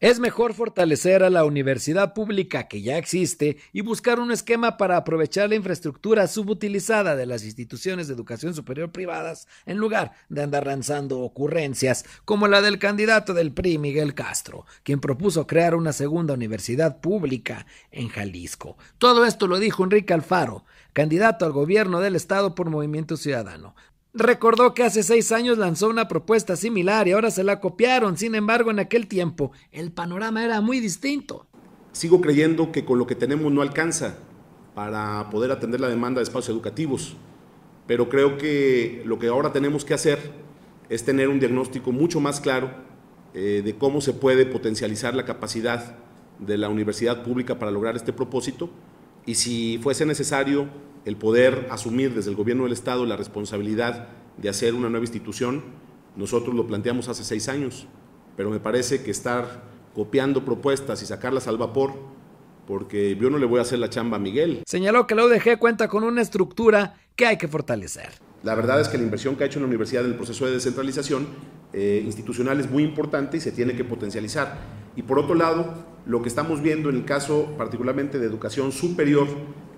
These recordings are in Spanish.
Es mejor fortalecer a la universidad pública que ya existe y buscar un esquema para aprovechar la infraestructura subutilizada de las instituciones de educación superior privadas en lugar de andar lanzando ocurrencias como la del candidato del PRI Miguel Castro, quien propuso crear una segunda universidad pública en Jalisco. Todo esto lo dijo Enrique Alfaro, candidato al gobierno del estado por Movimiento Ciudadano. Recordó que hace seis años lanzó una propuesta similar y ahora se la copiaron. Sin embargo, en aquel tiempo el panorama era muy distinto. Sigo creyendo que con lo que tenemos no alcanza para poder atender la demanda de espacios educativos, pero creo que lo que ahora tenemos que hacer es tener un diagnóstico mucho más claro eh, de cómo se puede potencializar la capacidad de la universidad pública para lograr este propósito y si fuese necesario el poder asumir desde el gobierno del Estado la responsabilidad de hacer una nueva institución, nosotros lo planteamos hace seis años, pero me parece que estar copiando propuestas y sacarlas al vapor, porque yo no le voy a hacer la chamba a Miguel. Señaló que la UDG cuenta con una estructura que hay que fortalecer. La verdad es que la inversión que ha hecho la universidad en el proceso de descentralización eh, institucional es muy importante y se tiene que potencializar. Y por otro lado, lo que estamos viendo en el caso particularmente de educación superior,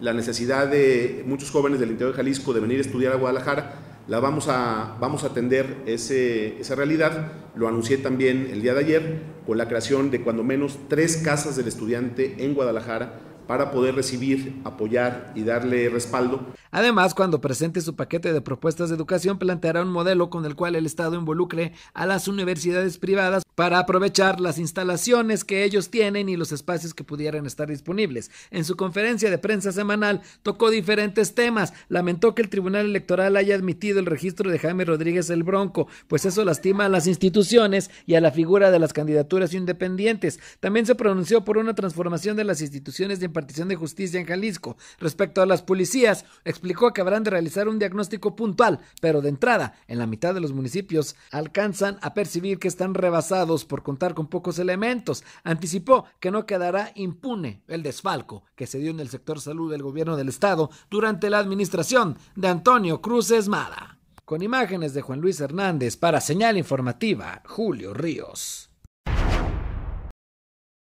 la necesidad de muchos jóvenes del interior de Jalisco de venir a estudiar a Guadalajara, la vamos a, vamos a atender esa realidad. Lo anuncié también el día de ayer con la creación de cuando menos tres casas del estudiante en Guadalajara para poder recibir, apoyar y darle respaldo. Además, cuando presente su paquete de propuestas de educación, planteará un modelo con el cual el Estado involucre a las universidades privadas para aprovechar las instalaciones que ellos tienen y los espacios que pudieran estar disponibles. En su conferencia de prensa semanal tocó diferentes temas, lamentó que el Tribunal Electoral haya admitido el registro de Jaime Rodríguez el Bronco, pues eso lastima a las instituciones y a la figura de las candidaturas independientes. También se pronunció por una transformación de las instituciones de impartición de justicia en Jalisco. Respecto a las policías, explicó que habrán de realizar un diagnóstico puntual, pero de entrada, en la mitad de los municipios alcanzan a percibir que están rebasados por contar con pocos elementos. Anticipó que no quedará impune el desfalco que se dio en el sector salud del gobierno del estado durante la administración de Antonio Cruz Esmada. Con imágenes de Juan Luis Hernández para Señal Informativa, Julio Ríos.